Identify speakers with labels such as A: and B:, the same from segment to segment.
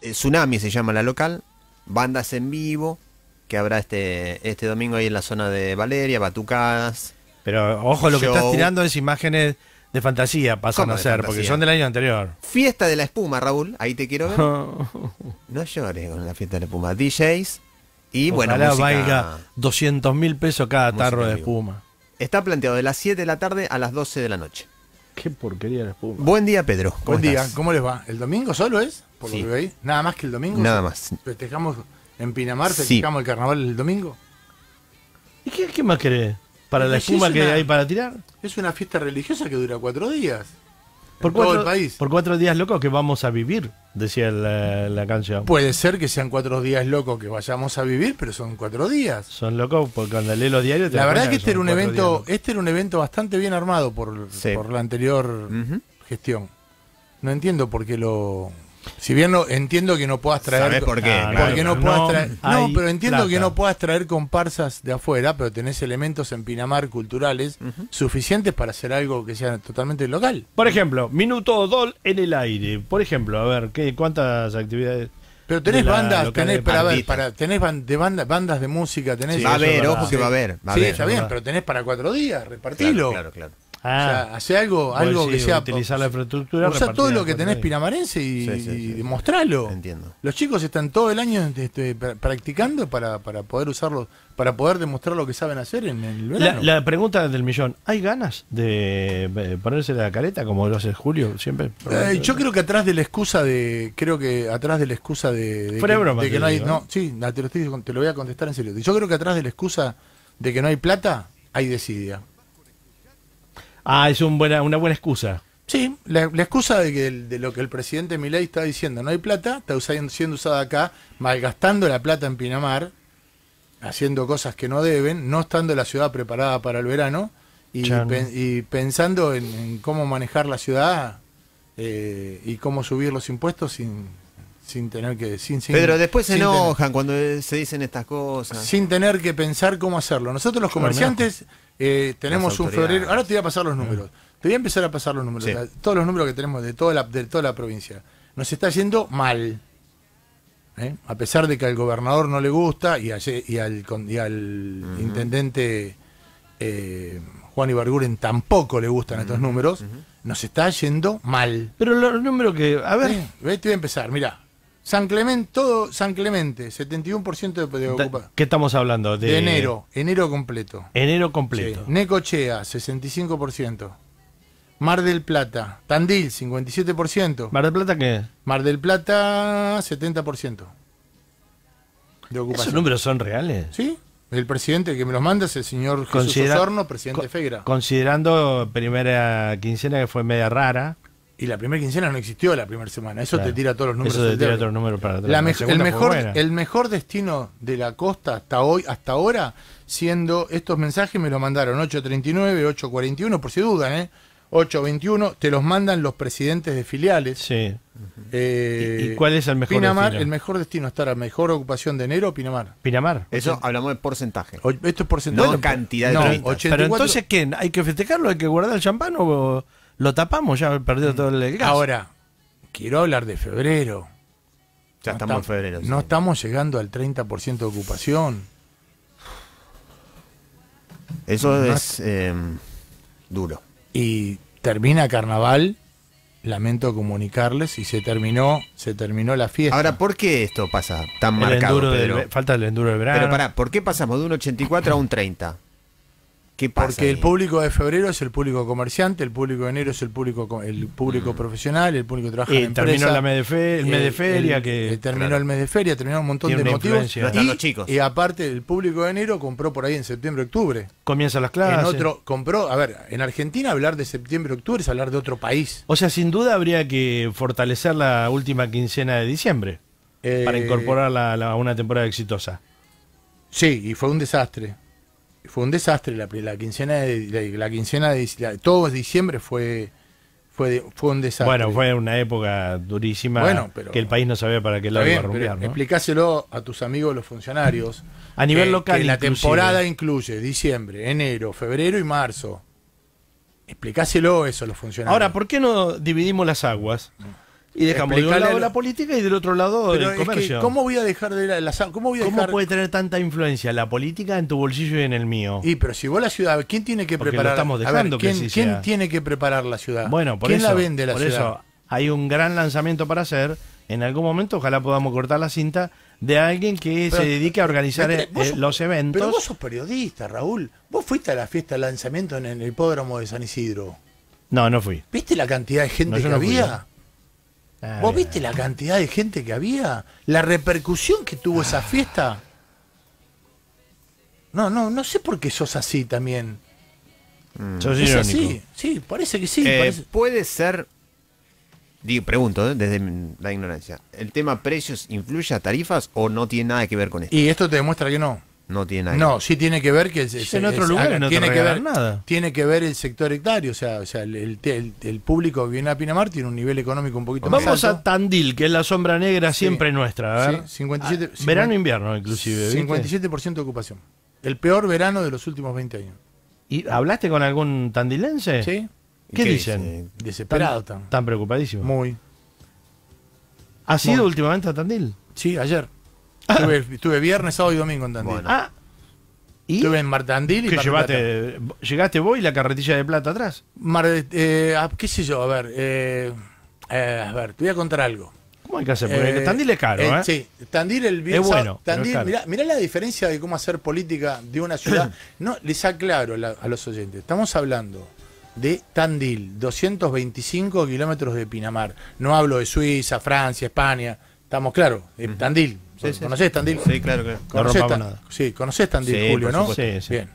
A: Eh, Tsunami se llama la local, bandas en vivo, que habrá este, este domingo ahí en la zona de Valeria, Batucadas. Pero ojo, lo que estás tirando
B: es imágenes de fantasía,
A: pasan a ser, porque son del año anterior. Fiesta de la espuma, Raúl, ahí te quiero ver. no llores con la fiesta de la espuma. DJs y bueno, música... valga
B: 200 mil pesos cada tarro de espuma.
A: Está planteado de las 7 de la tarde a las 12 de la noche.
C: Qué porquería la espuma.
B: Buen día, Pedro. Buen día,
C: ¿cómo les va? ¿El domingo solo es? por lo que veis? ¿Nada más que el domingo? Nada más. ¿Festejamos en Pinamar? ¿Festejamos el carnaval el domingo?
B: ¿Y qué, qué más querés? ¿Para la espuma que hay
C: para tirar? Es una fiesta religiosa que dura cuatro días.
B: Por cuatro, Por cuatro días locos que vamos a vivir, decía la, canción.
C: Puede ser que sean cuatro días locos que vayamos a vivir, pero son cuatro días.
B: Son locos porque cuando lees los diarios... Te la verdad que este era, un evento,
C: este era un evento bastante bien armado por, por la anterior gestión. No entiendo por qué lo, si bien no, entiendo que no puedas traer. Ah, porque no pero entiendo que no puedas traer comparsas de afuera, pero tenés elementos en Pinamar culturales suficientes para hacer algo que sea
B: totalmente local. Por ejemplo, Minuto Dol en el aire. Por ejemplo, a ver, ¿qué, ¿cuántas actividades? Pero tenés bandas, tenés, para ver, para, tenés de bandas de música, tenés. va a haber, ojo que va a haber. sí, está bien, pero
C: tenés para cuatro días, repartilo. claro. claro. Ah. O sea, hace algo, pues algo que sea. Utilizar la infraestructura. Usa todo lo que tenés pinamarense y, sí, Entiendo. Los chicos están todo el año este, practicando para, para poder usarlo, para poder demostrar lo que saben hacer en el verano.
B: La, pregunta del millón: ¿hay ganas de eh, ponerse la careta como lo hace Julio siempre? Eh, yo
C: creo que atrás de la excusa de. Creo que atrás de la excusa de. que, no hay. no, ¿eh? sí, te lo, te lo voy a contestar en serio. Yo creo que atrás de la excusa de que no hay plata, hay desidia. Ah, es una buena excusa. Sí, la, excusa de, que lo que el presidente Milei está diciendo, no hay plata, está siendo usada acá, malgastando la plata en Pinamar, haciendo cosas que no deben, no estando la ciudad preparada para el verano y, pensando en, cómo manejar la ciudad eh, y cómo subir los impuestos sin, sin tener que sin, Pedro después se enojan cuando se dicen estas cosas sin tener que pensar cómo hacerlo nosotros los comerciantes eh, tenemos un febrero ahora te voy a pasar los números te voy a empezar a pasar los números todos los números que tenemos de toda la de toda la provincia nos está yendo mal ¿eh? a pesar de que al gobernador no le gusta y, y al, y al intendente eh, Juan Ibarguren tampoco le gustan estos números nos está yendo mal pero los números que a ver te voy a empezar mira San Clemente, todo San Clemente, 71% de, de
B: ¿Qué estamos hablando? De... enero,
C: enero completo.
B: Enero completo.
C: Necochea, 65%. Mar del Plata, Tandil, 57%. ¿Mar del Plata qué? Mar del Plata, 70% de ocupación. ¿Esos
B: números son reales? Sí. El presidente que me los manda es el señor Jesús Osorno,
C: presidente Fegra.
B: Considerando primera quincena que fue media rara.
C: Y la primera quincena no existió la primera semana. Eso te tira todos los números. Eso te tira todos números para atrás. el, mejor, el mejor destino de la costa hasta hoy, hasta ahora, siendo estos mensajes me lo mandaron 839, 841, por si dudan, ¿eh? 821, te los mandan los presidentes de filiales. Sí. Eh, ¿Y, cuál es el mejor Pinamar, el mejor destino estar la mejor ocupación de enero, Pinamar. Pinamar. Eso hablamos de porcentaje. esto es porcentaje. No, cantidad no, Pero entonces,
B: qué? ¿Hay que festejarlo? ¿Hay que guardar el champán o.? lo tapamos, ya perdido mm. todo el gas. Ahora,
C: quiero hablar de febrero. Ya estamos en febrero. No estamos llegando al 30% de ocupación. Eso es eh, duro. Y termina carnaval, lamento comunicarles, y se terminó, se terminó la fiesta. Ahora, ¿por qué esto pasa tan marcado? falta el enduro de verano. Pero pará,
A: ¿por qué pasamos de un 84 a un 30?
C: Porque el público de febrero es el público comerciante, el público de enero es el público el público mm. profesional, el público que trabaja en Terminó la el mes de feria. terminó el mes de feria, terminó un montón de motivos. Y, los chicos. y aparte, el público de enero compró por ahí en septiembre, octubre.
B: Comienza las clases. En otro,
C: compró, a ver, en Argentina hablar de septiembre, octubre
B: es hablar de otro país. O sea, sin duda habría que fortalecer la última quincena de diciembre para eh, incorporarla a una temporada exitosa. Sí, y fue un desastre
C: fue un desastre la, quincena de, la, quincena de todo diciembre fue
B: fue, fue un desastre. Bueno, fue una época durísima que el país no sabía para qué lado iba a rumbear, ¿no?
C: Explicáselo a tus amigos los funcionarios. a nivel local. Que la temporada incluye diciembre, enero, febrero y marzo. Explicáselo eso a los funcionarios.
B: Ahora, ¿por qué no dividimos las aguas? Mm. Y dejamos de lado la política y del otro
C: lado el comercio. ¿Cómo voy a dejar de la, ¿Cómo,
B: ¿Cómo puede tener tanta influencia la política en tu
C: bolsillo y en el mío?
B: Y pero si vos la ciudad, ¿quién
C: tiene que preparar? Estamos dejando ¿quién, ¿quién
B: tiene que preparar la ciudad? Bueno, por ¿Quién la vende la por Eso hay un gran lanzamiento para hacer. En algún momento, ojalá podamos cortar la cinta de alguien que se dedique a organizar eh, los eventos. Pero vos sos
C: periodista, Raúl. Vos fuiste a la fiesta de lanzamiento en el hipódromo de San Isidro. No, no fui. ¿Viste la cantidad de gente que no había? ¿Vos viste la cantidad de gente que había? ¿La repercusión que tuvo esa fiesta? No, no, no sé por qué sos así también. Mm. sí, parece que sí. Eh,
A: puede ser, digo, pregunto ¿eh? desde la ignorancia, ¿el tema precios influye a tarifas o no tiene nada que ver con esto?
C: Y esto te demuestra que no
A: no tiene nada. No,
C: sí tiene
B: que ver que en otro lugar, no tiene que ver nada.
C: Tiene que ver el sector hectario, o sea, o sea el, público que viene a Pinamar tiene un nivel económico un poquito más Vamos a
B: Tandil, que es la sombra negra siempre nuestra, 57, ah, verano e invierno inclusive, 57% de ocupación. El peor verano de los últimos 20 años. ¿Y hablaste con algún tandilense? Sí. ¿Qué, dicen? desesperado están. Tan, preocupadísimos. Muy. ha sido últimamente
C: a Tandil? Sí, ayer. Estuve, viernes, sábado y domingo en Tandil. Ah, estuve en Martandil y ¿Qué
B: ¿Llegaste vos y la carretilla de plata atrás?
C: Eh, ah, ¿Qué sé yo? A ver, eh, eh, a ver, te voy a contar algo. ¿Cómo hay que hacer? Porque Tandil es caro, ¿eh? Sí, Tandil el bueno. Tandil, mirá, la diferencia de cómo hacer política de una ciudad. no, les aclaro a los oyentes. Estamos hablando de Tandil, 225 kilómetros de Pinamar. No hablo de Suiza, Francia, España. Estamos claro, de Tandil, Tandil? Sí, claro, que... Tandil, Julio, no? Sí, sí. Bien.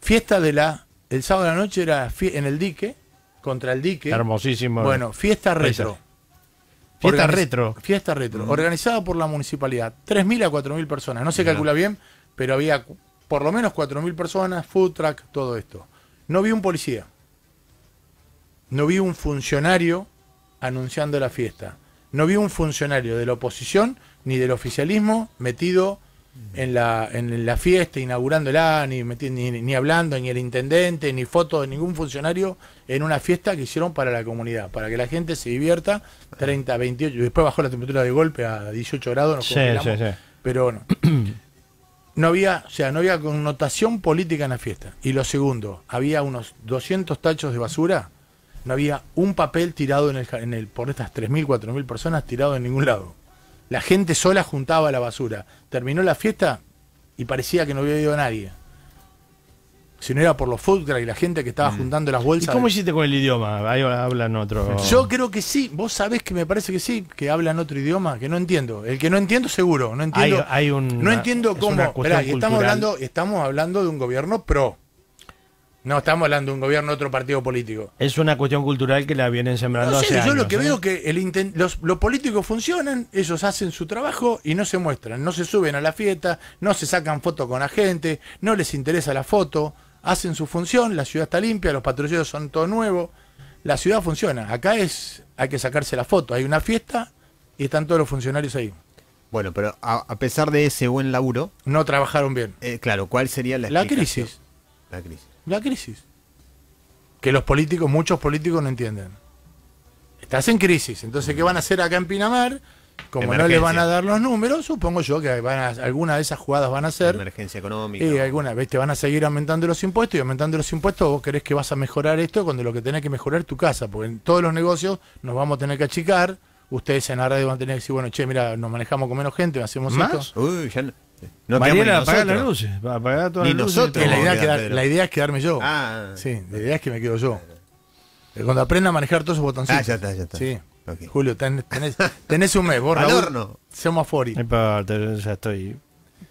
C: Fiesta de la. El sábado de la noche era en el dique, contra el dique. Hermosísimo. Bueno, fiesta retro. Fiesta retro. Fiesta mm. retro. Organizada por la municipalidad. 3.000 a 4.000 personas. No se calcula bien, pero había por lo menos 4.000 personas, food truck, todo esto. No vi un policía. No vi un funcionario anunciando la fiesta. No vi un funcionario de la oposición ni del oficialismo metido en la, en la fiesta, inaugurándola, ni, ni, ni hablando, ni el intendente, ni fotos de ningún funcionario en una fiesta que hicieron para la comunidad, para que la gente se divierta, 30, 28, después bajó la temperatura de golpe a 18 grados, pero bueno. No había, o sea, no había connotación política en la fiesta. Y lo segundo, había unos 200 tachos de basura no había un papel tirado en el, en el por estas 3.000, 4.000 personas tirado en ningún lado. La gente sola juntaba la basura. Terminó la fiesta y parecía que no había ido a nadie. Si no era por los food y la gente que estaba mm. juntando las bolsas. ¿Y cómo
B: hiciste con el idioma? Ahí hablan otro. Yo
C: creo que sí. Vos sabés que me parece que sí, que hablan otro idioma, que no entiendo. El que no entiendo, seguro. No entiendo. Hay, un, no entiendo cómo. estamos hablando, estamos hablando de un gobierno pro. No, estamos hablando de un gobierno de otro partido político.
B: Es una cuestión cultural que la vienen sembrando no, Yo lo que ¿eh? veo es
C: que los, políticos funcionan, ellos hacen su trabajo y no se muestran, no se suben a la fiesta, no se sacan fotos con la gente, no les interesa la foto, hacen su función, la ciudad está limpia, los patrulleros son todo nuevo, la ciudad funciona. Acá es hay que sacarse la foto, hay una fiesta y están todos los funcionarios ahí. Bueno, pero a, pesar de ese buen laburo... No trabajaron bien. Eh, claro, ¿cuál sería la La crisis. La crisis. La crisis. Que los políticos, muchos políticos no entienden. Estás en crisis, entonces ¿qué van a hacer acá en Pinamar? Como no les van a dar los números, supongo yo que van a, alguna de esas jugadas van a ser... Emergencia económica. Y alguna vez te van a seguir aumentando los impuestos y aumentando los impuestos vos crees que vas a mejorar esto cuando lo que tenés que mejorar tu casa, porque en todos los negocios nos vamos a tener que achicar. Ustedes en la radio van a tener que decir, bueno, che, mira, nos manejamos con menos gente, hacemos ¿Más?
A: esto. Uy, ya no Mariela, apaga las luces. Apagar todas las luces. Nosotros. La idea, es
C: quedarme yo. Ah. Sí, la idea es que me quedo yo. cuando aprenda a manejar todos esos botoncitos. Ah, ya está, ya está. Julio, tenés, un mes, borra. Seamos estoy.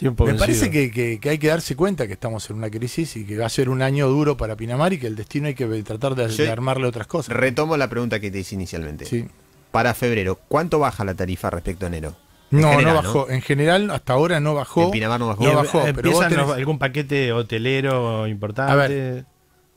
C: me parece que, hay que darse cuenta que estamos en una crisis y que va a ser un año duro para Pinamar y que el destino hay que tratar de, armarle otras cosas. Retomo la pregunta que
A: te hice inicialmente.
C: Sí. Para febrero, ¿cuánto baja la tarifa respecto a enero? No, no bajó. En general, hasta ahora no bajó. En bajó. No pero algún paquete hotelero importante?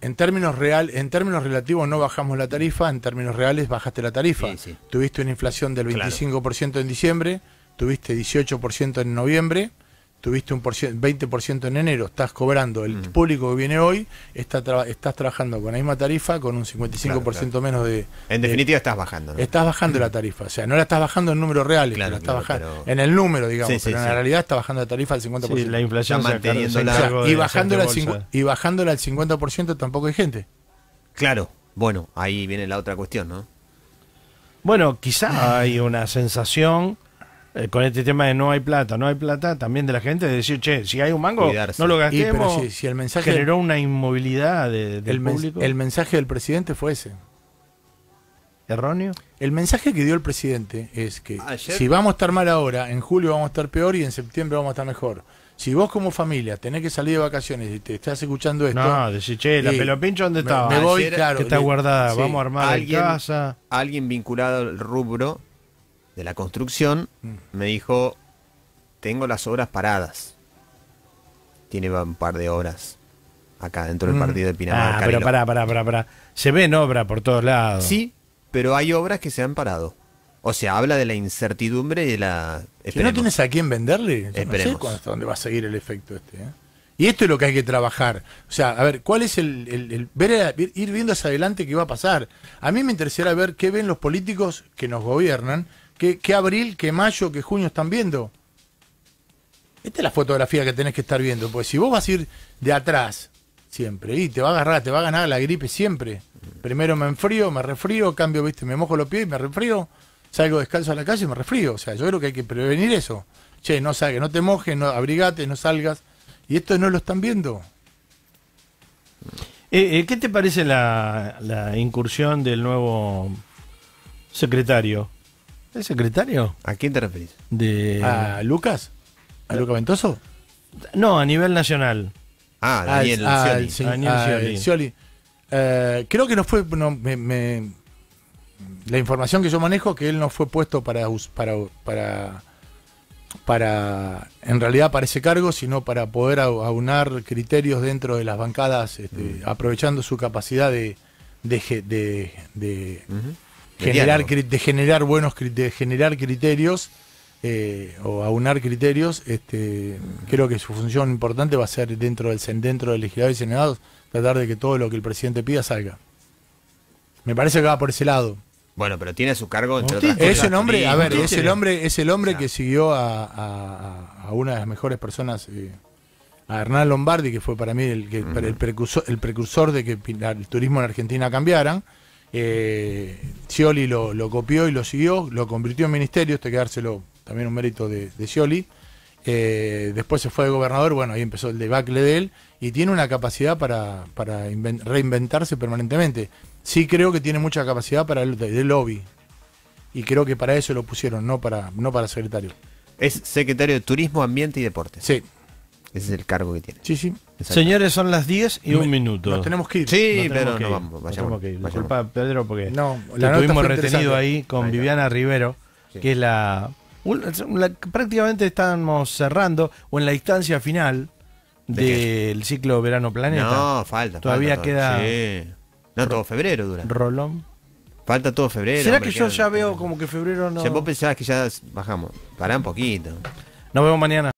C: en términos real, en términos relativos no bajamos la tarifa, en términos reales bajaste la tarifa. Tuviste una inflación del 25% en diciembre, tuviste 18% en noviembre, tuviste un 20% en enero, estás cobrando, el mm. público que viene hoy, está estás trabajando con la misma tarifa, con un 55% menos de... En definitiva estás bajando. Estás bajando la mm. tarifa, o sea, no la estás bajando en números reales, la estás bajando, en el número, digamos, pero en la realidad está bajando la tarifa al 50%. la inflación y, bajándola al y bajándola al 50% tampoco hay gente. Claro, bueno, ahí viene la otra cuestión, ¿no?
B: Bueno, quizá hay una sensación eh, con este tema de no hay plata, no hay plata, también de la gente, de decir, che, si hay un mango, no lo gastemos. si, el mensaje generó una inmovilidad del público. el mensaje del presidente fue ese.
C: ¿Erróneo? El mensaje que dio el presidente es que si vamos a estar mal ahora, en julio vamos a estar peor y en septiembre vamos a estar mejor. Si vos como familia tenés que salir de vacaciones y te estás escuchando esto... No, decís, che, la eh, pelopincha ¿dónde estaba? Me voy, claro. Que está guardada, vamos a
A: armar alguien, casa. Alguien vinculado al rubro de la construcción, mm. me dijo, tengo las obras paradas. Tiene un par de obras acá dentro del mm. partido de Pinamar. Ah, pero pará,
B: pará, pará, pará. Se ven obras por todos
A: lados. Sí, pero hay obras que se han parado. O sea, habla de la incertidumbre y de
C: la... no tienes a quién venderle, dónde va a seguir el efecto este. ¿eh? Y esto es lo que hay que trabajar. O sea, a ver, ¿cuál es el, ver, ir viendo hacia adelante qué va a pasar? A mí me interesaría ver qué ven los políticos que nos gobiernan ¿Qué, abril, qué mayo, qué junio están viendo? Esta es la fotografía que tenés que estar viendo, porque si vos vas a ir de atrás siempre y te va a agarrar, te va a ganar la gripe siempre. Primero me enfrío, me refrío, cambio, viste, me mojo los pies, y me refrío, salgo descalzo a la calle y me refrío. O sea, yo creo que hay que prevenir eso. Che, no salgas, no te mojes, no, abrigate, no salgas. Y esto no lo están viendo.
B: Eh, eh, ¿Qué te parece la incursión del nuevo secretario secretario? ¿A quién te referís? De... ¿A Lucas? ¿A Lucas Ventoso? No, a nivel nacional.
C: Ah, Daniel Sí, Daniel ah, eh, creo que no fue. la información que yo manejo que él no fue puesto para, para, para, en realidad para ese cargo, sino para poder aunar criterios dentro de las bancadas, este, mm. aprovechando su capacidad de, de, generar, de generar buenos de generar criterios eh, o aunar criterios, este, creo que su función importante va a ser dentro del dentro del legislador y senador tratar de que todo lo que el presidente pida salga. Me parece que va por ese lado.
A: Bueno, pero tiene su cargo Es el hombre, a ver, es el
C: hombre, es el hombre que siguió a, una de las mejores personas, eh, a Hernán Lombardi, que fue para mí el, que, el, precursor, el precursor de que el turismo en Argentina cambiara. Eh, lo, copió y lo siguió, lo convirtió en ministerio, este quedárselo también un mérito de, de eh, después se fue de gobernador, bueno, ahí empezó el debacle de él, y tiene una capacidad para, reinventarse permanentemente. Sí creo que tiene mucha capacidad para el lobby, y creo que para eso lo pusieron, no para, no para secretario.
A: Es secretario de Turismo, Ambiente y Deporte. Sí, ese es el cargo que tiene.
C: Sí, sí.
B: Señores, son las 10 y un minuto. Nos tenemos que ir. Sí, pero no vamos. Vayamos, Disculpa, Pedro, porque no, te tuvimos retenido ahí con Viviana Rivero, que es la, Prácticamente estamos cerrando, o en la instancia final del ciclo Verano Planeta. No, falta. Todavía queda. No, todo febrero dura. Rolón.
A: Falta todo febrero. ¿Será que yo ya
B: veo como que febrero no.? vos
A: pensabas que ya bajamos. Pará un poquito. Nos vemos mañana.